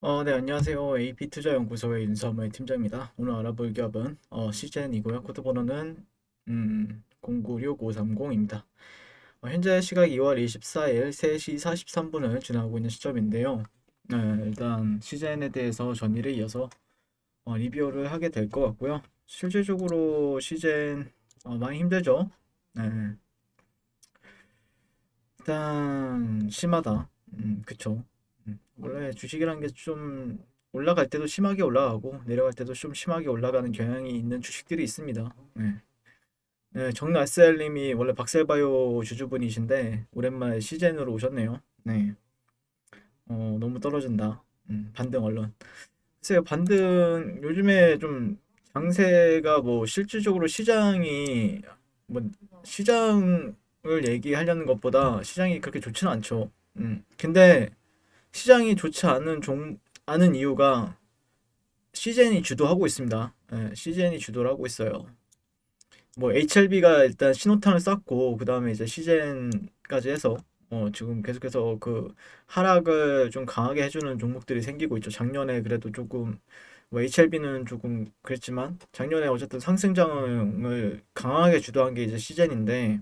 어, 네, 안녕하세요. AP투자연구소의 윤서무의 팀장입니다. 오늘 알아볼 기업은 어, 시젠이고요. 코드 번호는 음, 096530입니다. 어, 현재 시각 2월 24일 3시 43분을 지나고 있는 시점인데요. 네, 일단 시젠에 대해서 전일에 이어서 어, 리뷰를 하게 될 것 같고요. 실질적으로 시젠 어, 많이 힘들죠? 네. 일단 심하다. 음, 그쵸. 원래 주식이란 게 좀 올라갈 때도 심하게 올라가고 내려갈 때도 좀 심하게 올라가는 경향이 있는 주식들이 있습니다. 네. 네, 정나셀님이 원래 박셀바이오 주주분이신데 오랜만에 시젠으로 오셨네요. 네. 어, 너무 떨어진다. 음, 반등 언론. 글쎄요, 반등 요즘에 좀 장세가 뭐 실질적으로 시장이 뭐 시장을 얘기하려는 것보다 시장이 그렇게 좋지는 않죠. 음. 근데 시장이 좋지 않은 종 않은 이유가 시젠이 주도하고 있습니다. 예, c j 이 주도를 하고 있어요. 뭐 HLB가 일단 신호탄을 쐈고 그 다음에 이제 c j 까지 해서 어, 지금 계속해서 그 하락을 좀 강하게 해주는 종목들이 생기고 있죠. 작년에 그래도 조금 뭐 HLB는 조금 그랬지만 작년에 어쨌든 상승장을 강하게 주도한 게 이제 시즌인데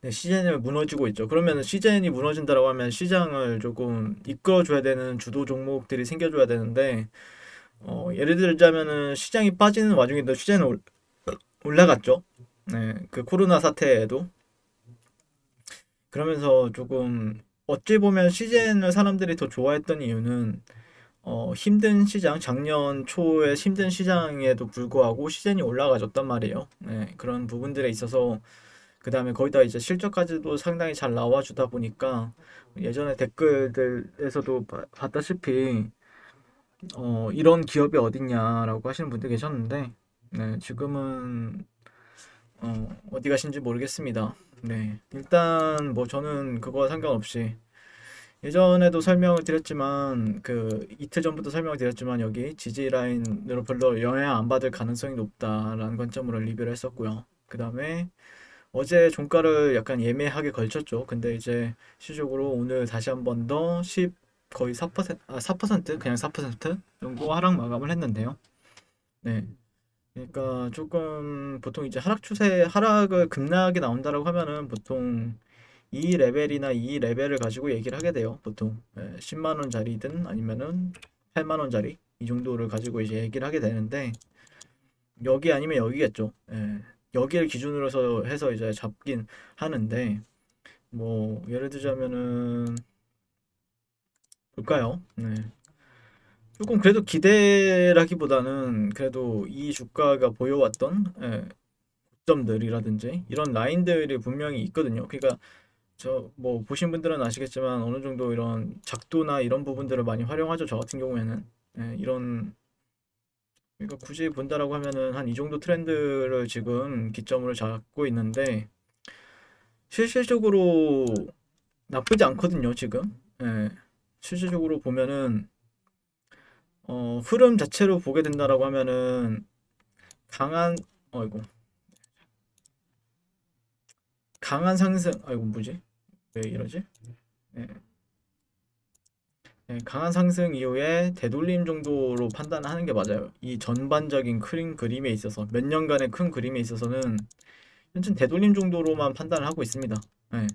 네, 시즌이 무너지고 있죠. 그러면 시즌이 무너진다고 하면 시장을 조금 이끌어줘야 되는 주도 종목들이 생겨줘야 되는데 어, 예를 들자면 시장이 빠지는 와중에도 시장은 올, 라갔죠 네, 그 코로나 사태에도 그러면서 조금 어찌 보면 시즌을 사람들이 더 좋아했던 이유는 어, 힘든 시장, 작년 초에 힘든 시장에도 불구하고 시즌이 올라가졌단 말이에요. 네, 그런 부분들에 있어서 그 다음에 거기다 이제 실적까지도 상당히 잘 나와주다 보니까 예전에 댓글들에서도 봤다시피 어, 이런 기업이 어딨냐라고 하시는 분들 계셨는데 네, 지금은 어, 어디 가신지 모르겠습니다. 네, 일단 뭐 저는 그거와 상관없이 예전에도 설명을 드렸지만 그 이틀 전부터 설명을 드렸지만 여기 지지 라인으로 별로 영향 안 받을 가능성이 높다라는 관점으로 리뷰를 했었고요. 그 다음에 어제 종가를 약간 예매하게 걸쳤죠. 근데 이제 시적으로 오늘 다시 한번 더 10 거의 4%아4% 그냥 4% 정도 하락 마감을 했는데요. 네. 그러니까 조금 보통 이제 하락 추세 하락을 급락이 나온다라고 하면은 보통 이 레벨이나 이 레벨을 가지고 얘기를 하게 돼요. 보통 10만 원짜리든 아니면은 8만 원짜리 이 정도를 가지고 이제 얘기를 하게 되는데 여기 아니면 여기겠죠. 네. 여기를 기준으로 해서, 해서 이제 잡긴 하는데 뭐 예를 들자면은 볼까요? 네. 조금 그래도 기대라기보다는 그래도 이 주가가 보여왔던 예, 고점들이라든지 이런 라인들이 분명히 있거든요. 그러니까 저 뭐 보신 분들은 아시겠지만 어느 정도 이런 작도나 이런 부분들을 많이 활용하죠. 저 같은 경우에는 예, 이런 그러니까 굳이 본다라고 하면은 한 이 정도 트렌드를 지금 기점으로 잡고 있는데 실질적으로 나쁘지 않거든요 지금 예. 실질적으로 보면은 어, 흐름 자체로 보게 된다라고 하면은 강한 어이고 강한 상승 아이고 뭐지 왜 이러지 예. 예, 강한 상승 이후에 되돌림 정도로 판단하는 게 맞아요. 이 전반적인 큰 그림에 있어서 몇 년간의 큰 그림에 있어서는 현재 되돌림 정도로만 판단을 하고 있습니다. 네.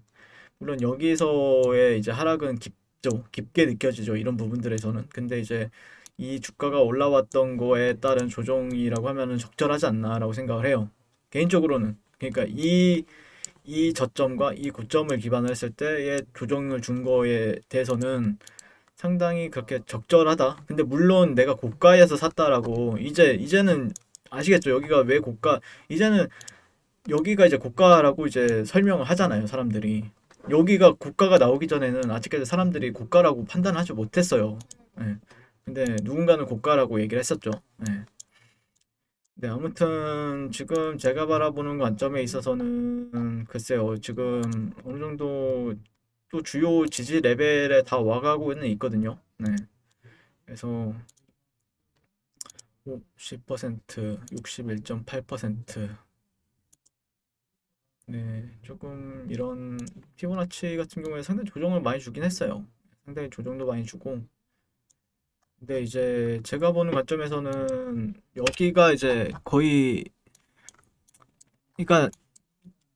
물론 여기서의 이제 하락은 깊죠, 깊게 느껴지죠. 이런 부분들에서는 근데 이제 이 주가가 올라왔던 거에 따른 조정이라고 하면은 적절하지 않나라고 생각을 해요. 개인적으로는 그러니까 이 이 저점과 이 고점을 기반을 했을 때의 조정을 준 거에 대해서는 상당히 그렇게 적절하다. 근데 물론 내가 고가에서 샀다라고 이제 이제는 아시겠죠? 여기가 왜 고가? 이제는 여기가 이제 고가라고 이제 설명을 하잖아요, 사람들이. 여기가 고가가 나오기 전에는 아직까지 사람들이 고가라고 판단하지 못했어요. 네. 근데 누군가는 고가라고 얘기를 했었죠. 네. 네, 아무튼 지금 제가 바라보는 관점에 있어서는 글쎄요, 지금 어느 정도 또 주요 지지 레벨에 다 와가고는 있거든요. 네. 그래서 5 0 61.8%. 네, 조금 이런 피보나치 같은 경우에 상당히 조정을 많이 주긴 했어요. 상당히 조정도 많이 주고. 근데 이제 제가 보는 관점에서는 여기가 이제 거의 그러니까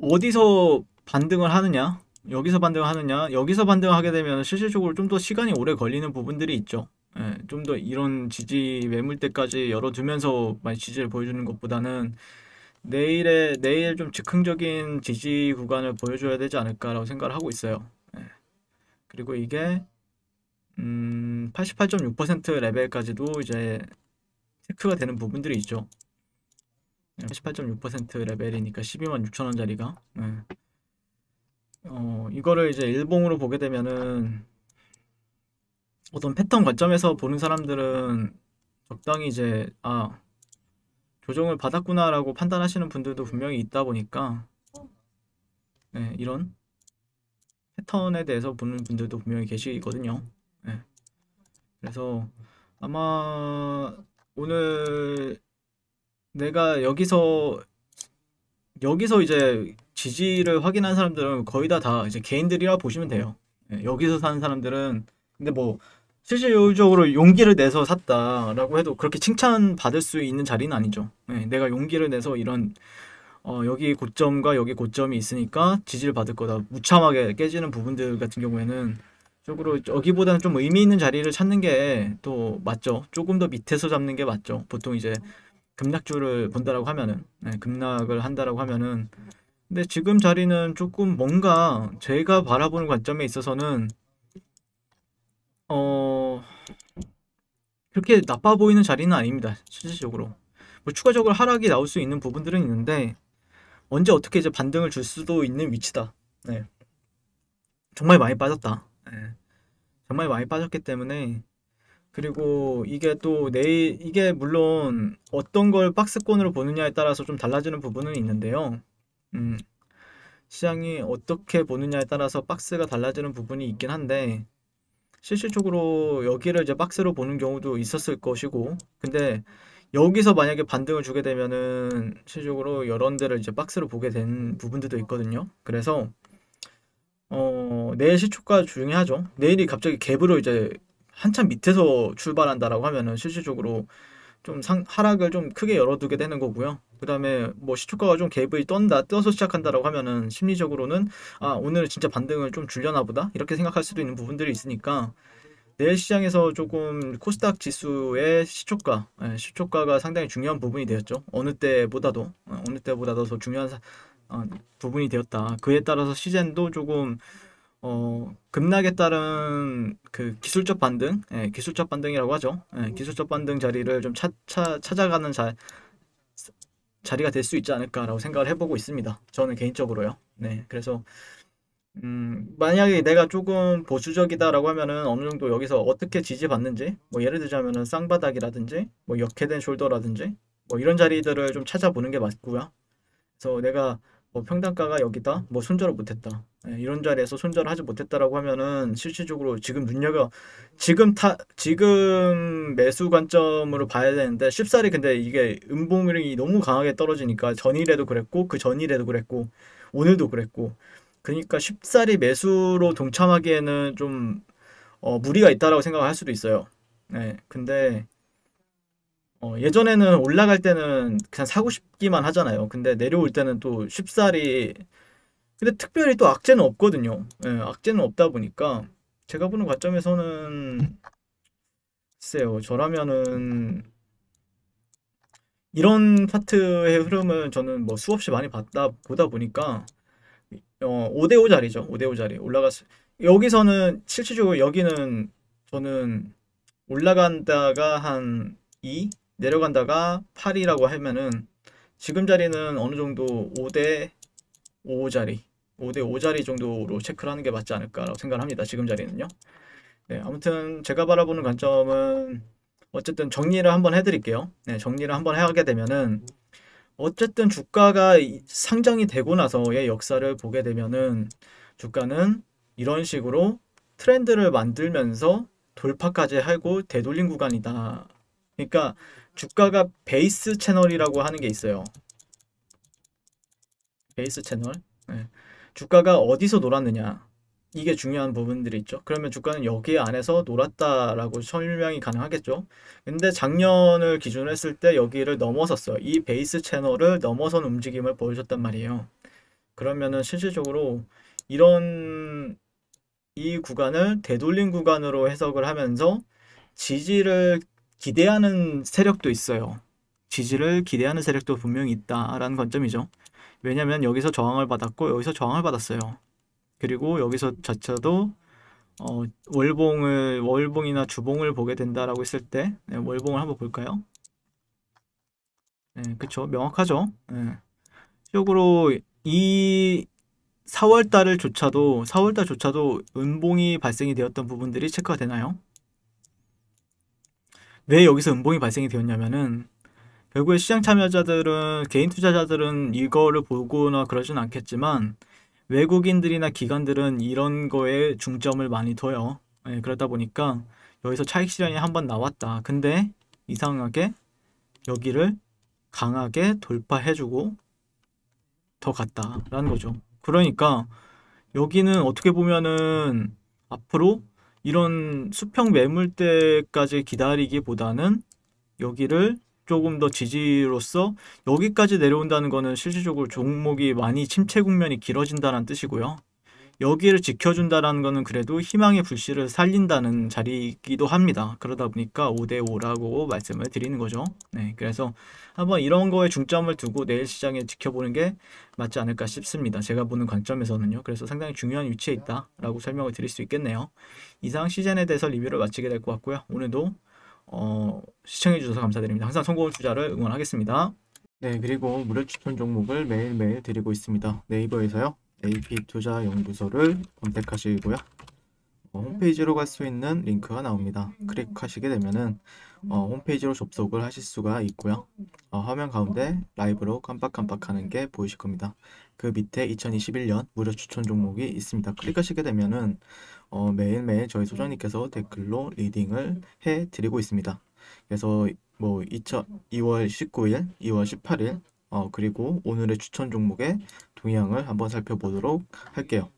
어디서 반등을 하느냐? 여기서 반등하느냐 여기서 반등하게 되면 실질적으로 좀 더 시간이 오래 걸리는 부분들이 있죠 예, 좀더 이런 지지 매물대까지 열어두면서 많이 지지를 보여주는 것보다는 내일에 내일 좀 즉흥적인 지지 구간을 보여줘야 되지 않을까라고 생각을 하고 있어요 예. 그리고 이게 음, 88.6% 레벨까지도 이제 체크가 되는 부분들이 있죠 88.6% 예, 레벨이니까 126,000원짜리가 예. 어, 이거를 이제 일봉으로 보게 되면은 어떤 패턴 관점에서 보는 사람들은 적당히 이제 아 조정을 받았구나라고 판단하시는 분들도 분명히 있다 보니까 네, 이런 패턴에 대해서 보는 분들도 분명히 계시거든요. 네. 그래서 아마 오늘 내가 여기서 여기서 이제 지지를 확인한 사람들은 거의 다 다 이제 개인들이라 보시면 돼요. 예, 여기서 사는 사람들은 근데 뭐 실질적으로 용기를 내서 샀다라고 해도 그렇게 칭찬받을 수 있는 자리는 아니죠. 예, 내가 용기를 내서 이런 어, 여기 고점과 여기 고점이 있으니까 지지를 받을 거다. 무참하게 깨지는 부분들 같은 경우에는 쪽으로 여기보다는 좀 의미 있는 자리를 찾는 게 또 맞죠. 조금 더 밑에서 잡는 게 맞죠. 보통 이제 음. 급락주를 본다라고 하면은 네, 급락을 한다라고 하면은 근데 지금 자리는 조금 뭔가 제가 바라보는 관점에 있어서는 어 그렇게 나빠 보이는 자리는 아닙니다. 실질적으로 뭐 추가적으로 하락이 나올 수 있는 부분들은 있는데 언제 어떻게 이제 반등을 줄 수도 있는 위치다. 네. 정말 많이 빠졌다. 네. 정말 많이 빠졌기 때문에 그리고 이게 또 내일 이게 물론 어떤 걸 박스권으로 보느냐에 따라서 좀 달라지는 부분은 있는데요. 음, 시장이 어떻게 보느냐에 따라서 박스가 달라지는 부분이 있긴 한데 실질적으로 여기를 이제 박스로 보는 경우도 있었을 것이고 근데 여기서 만약에 반등을 주게 되면은 실질적으로 여러 대를 이제 박스로 보게 된 부분들도 있거든요. 그래서 어, 내일 시초가 중요하죠. 내일이 갑자기 갭으로 이제 한참 밑에서 출발한다라고 하면은 실질적으로 좀 상, 하락을 좀 크게 열어두게 되는 거고요. 그 다음에 뭐 시초가가 좀 갭을 떤다, 떠서 시작한다라고 하면은 심리적으로는 아, 오늘 진짜 반등을 좀 줄려나 보다 이렇게 생각할 수도 있는 부분들이 있으니까 내일 시장에서 조금 코스닥 지수의 시초가, 예, 시초가가 상당히 중요한 부분이 되었죠. 어느 때보다도, 어, 어느 때보다도 더 중요한 사, 어, 부분이 되었다. 그에 따라서 시젠도 조금 어, 급락에 따른 그 기술적 반등, 예, 기술적 반등이라고 하죠. 예, 음. 기술적 반등 자리를 좀 차, 차, 찾아가는 자, 자리가 될 수 있지 않을까라고 생각을 해보고 있습니다. 저는 개인적으로요. 네, 그래서 음, 만약에 내가 조금 보수적이다라고 하면은 어느 정도 여기서 어떻게 지지받는지, 뭐 예를 들자면은 쌍바닥이라든지, 뭐 역회된 숄더라든지, 뭐 이런 자리들을 좀 찾아보는 게 맞고요. 그래서 내가 뭐 평단가가 여기다, 뭐 손절을 못했다. 예, 이런 자리에서 손절 하지 못했다라고 하면은 실질적으로 지금 눈여겨 지금 타 지금 매수 관점으로 봐야 되는데 쉽사리 근데 이게 음봉이 너무 강하게 떨어지니까 전일에도 그랬고 그 전일에도 그랬고 오늘도 그랬고 그러니까 쉽사리 매수로 동참하기에는 좀 어, 무리가 있다라고 생각할 수도 있어요. 네, 근데 어, 예전에는 올라갈 때는 그냥 사고 싶기만 하잖아요. 근데 내려올 때는 또 쉽사리 근데 특별히 또 악재는 없거든요. 예, 악재는 없다 보니까 제가 보는 관점에서는 글쎄요. 저라면은 이런 파트의 흐름은 저는 뭐 수없이 많이 봤다 보다 보니까 어, 5대5 자리죠. 5대5 자리. 올라갔 어 여기서는 실질적으로 여기는 저는 올라간다가 한 2, 내려간다가 8이라고 하면은 지금 자리는 어느 정도 5대 5자리 5대 5자리 정도로 체크를 하는 게 맞지 않을까라고 생각 합니다. 지금 자리는요. 네, 아무튼 제가 바라보는 관점은 어쨌든 정리를 한번 해드릴게요. 네, 정리를 한번 하게 되면은 어쨌든 주가가 상장이 되고 나서의 역사를 보게 되면은 주가는 이런 식으로 트렌드를 만들면서 돌파까지 하고 되돌린 구간이다. 그러니까 주가가 베이스 채널이라고 하는 게 있어요. 베이스 채널 네. 주가가 어디서 놀았느냐 이게 중요한 부분들이 있죠. 그러면 주가는 여기 안에서 놀았다라고 설명이 가능하겠죠. 근데 작년을 기준으로 했을 때 여기를 넘어섰어요. 이 베이스 채널을 넘어선 움직임을 보여줬단 말이에요. 그러면은 실질적으로 이런 이 구간을 되돌린 구간으로 해석을 하면서 지지를 기대하는 세력도 있어요. 지지를 기대하는 세력도 분명히 있다라는 관점이죠. 왜냐면 여기서 저항을 받았고 여기서 저항을 받았어요. 그리고 여기서 자체도 어, 월봉을 월봉이나 주봉을 보게 된다라고 했을 때 네, 월봉을 한번 볼까요? 네, 그렇죠. 명확하죠. 쪽으로 네. 이 4월 달을 조차도 4월 달조차도 은봉이 발생이 되었던 부분들이 체크가 되나요? 왜 여기서 은봉이 발생이 되었냐면은 결국에 시장 참여자들은 개인 투자자들은 이거를 보거나 그러진 않겠지만 외국인들이나 기관들은 이런 거에 중점을 많이 둬요. 네, 그러다 보니까 여기서 차익 실현이 한 번 나왔다. 근데 이상하게 여기를 강하게 돌파해주고 더 갔다라는 거죠. 그러니까 여기는 어떻게 보면은 앞으로 이런 수평 매물대까지 기다리기보다는 여기를 조금 더 지지로서 여기까지 내려온다는 것은 실질적으로 종목이 많이 침체 국면이 길어진다는 뜻이고요. 여기를 지켜준다는 것은 그래도 희망의 불씨를 살린다는 자리이기도 합니다. 그러다 보니까 5대5라고 말씀을 드리는 거죠. 네, 그래서 한번 이런 거에 중점을 두고 내일 시장에 지켜보는 게 맞지 않을까 싶습니다. 제가 보는 관점에서는요. 그래서 상당히 중요한 위치에 있다라고 설명을 드릴 수 있겠네요. 이상 시즌에 대해서 리뷰를 마치게 될 것 같고요. 오늘도 어, 시청해주셔서 감사드립니다. 항상 성공 주자를 응원하겠습니다. 네, 그리고 무료 추천 종목을 매일매일 드리고 있습니다. 네이버에서요. AP투자연구소를 검색하시고요. 어, 네. 홈페이지로 갈 수 있는 링크가 나옵니다. 클릭하시게 되면은 어, 홈페이지로 접속을 하실 수가 있고요. 어, 화면 가운데 라이브로 깜빡깜빡하는 게 보이실 겁니다. 그 밑에 2021년 무료 추천 종목이 있습니다. 클릭하시게 되면은 어, 매일매일 저희 소장님께서 댓글로 리딩을 해드리고 있습니다. 그래서 뭐2월 19일, 2월 18일, 어, 그리고 오늘의 추천 종목의 동향을 한번 살펴보도록 할게요.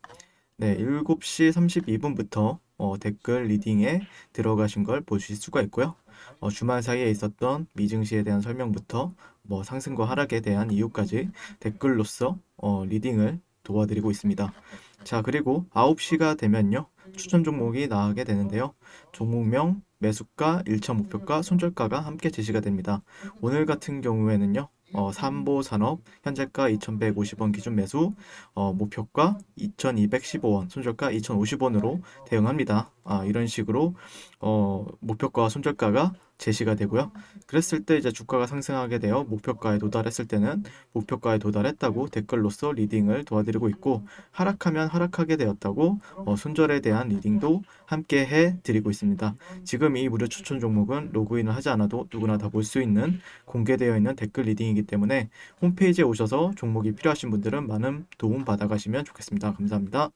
네, 7시 32분부터 어, 댓글 리딩에 들어가신 걸 보실 수가 있고요. 어, 주말 사이에 있었던 미증시에 대한 설명부터 뭐 상승과 하락에 대한 이유까지 댓글로써 어, 리딩을 도와드리고 있습니다. 자 그리고 9시가 되면요 추천 종목이 나가게 되는데요 종목명, 매수가, 1차 목표가, 손절가가 함께 제시가 됩니다 오늘 같은 경우에는요 어, 삼보산업 현재가 2,150원 기준 매수 어, 목표가 2,215원 손절가 2,050원으로 대응합니다. 아, 이런 식으로 어, 목표가와 손절가가 제시가 되고요. 그랬을 때 이제 주가가 상승하게 되어 목표가에 도달했을 때는 목표가에 도달했다고 댓글로써 리딩을 도와드리고 있고 하락하면 하락하게 되었다고 어, 손절에 대한 리딩도 함께 해드리고 있습니다. 지금 이 무료 추천 종목은 로그인을 하지 않아도 누구나 다 볼 수 있는 공개되어 있는 댓글 리딩이기 때문에 홈페이지에 오셔서 종목이 필요하신 분들은 많은 도움 받아가시면 좋겠습니다. 감사합니다.